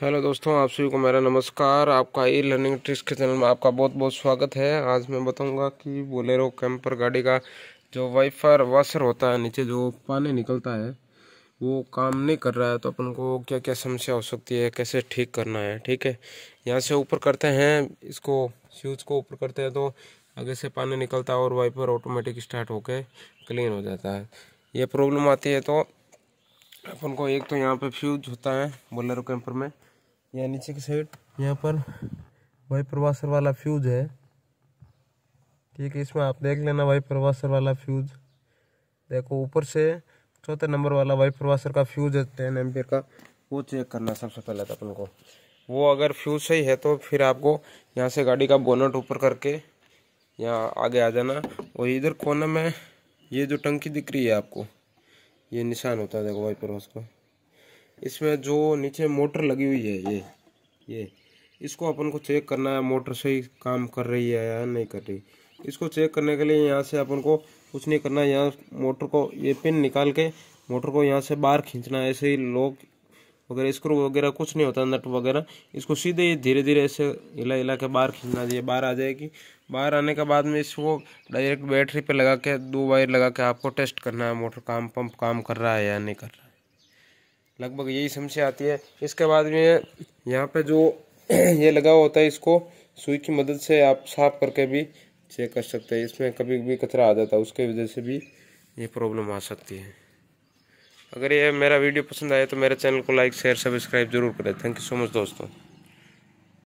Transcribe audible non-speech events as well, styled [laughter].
hello दोस्तों आप सभी को मेरा नमस्कार आपका ई लर्निंग ट्रिक्स के चैनल में आपका बहुत बहुत स्वागत है आज मैं बताऊंगा कि बोलेरो कैंपर गाड़ी का जो वाइफर वाशर होता है नीचे जो पानी निकलता है वो काम नहीं कर रहा है तो अपन को क्या क्या समस्या हो सकती है कैसे ठीक करना है ठीक है यहाँ से ऊपर करते हैं इसको स्यूज को ऊपर करते हैं तो आगे से पानी निकलता है और वाइपर ऑटोमेटिक स्टार्ट होकर क्लीन हो जाता है ये प्रॉब्लम आती है तो अपन को एक तो यहाँ पे फ्यूज होता है बोलेरो कैंपर में यहाँ नीचे की साइड यहाँ पर वाई प्रवासर वाला फ्यूज है ठीक है इसमें आप देख लेना वाई प्रवासर वाला फ्यूज देखो ऊपर से चौथे नंबर वाला वाई प्रवासर का फ्यूज है टेन एमपियर का वो चेक करना सबसे पहले तो अपन को वो अगर फ्यूज सही है तो फिर आपको यहाँ से गाड़ी का बोनट ऊपर करके यहाँ आगे आ जाना और इधर कोने में ये जो टंकी दिख रही है आपको ये निशान होता है देखो वाइपर हॉस का इसमें जो नीचे मोटर लगी हुई है ये ये इसको अपन को चेक करना है मोटर सही काम कर रही है या नहीं कर रही इसको चेक करने के लिए यहाँ से अपन को कुछ नहीं करना है यहाँ मोटर को ये पिन निकाल के मोटर को यहाँ से बाहर खींचना है ऐसे ही लोग वगैरह स्क्रू वगैरह कुछ नहीं होता नट वगैरह इसको सीधे धीरे धीरे ऐसे हिला हिला के बाहर खींचना चाहिए बाहर आ जाएगी बाहर आने के बाद में इसको डायरेक्ट बैटरी पे लगा के दो वायर लगा के आपको टेस्ट करना है मोटर काम पंप काम कर रहा है या नहीं कर रहा है लगभग यही समस्या आती है इसके बाद में यहाँ पर जो [clears throat] ये लगा होता है इसको सुई की मदद से आप साफ करके भी चेक कर सकते हैं इसमें कभी भी कचरा आ जाता है उसके वजह से भी ये प्रॉब्लम आ सकती है अगर ये मेरा वीडियो पसंद आया तो मेरे चैनल को लाइक शेयर सब्सक्राइब जरूर करें थैंक यू सो मच दोस्तों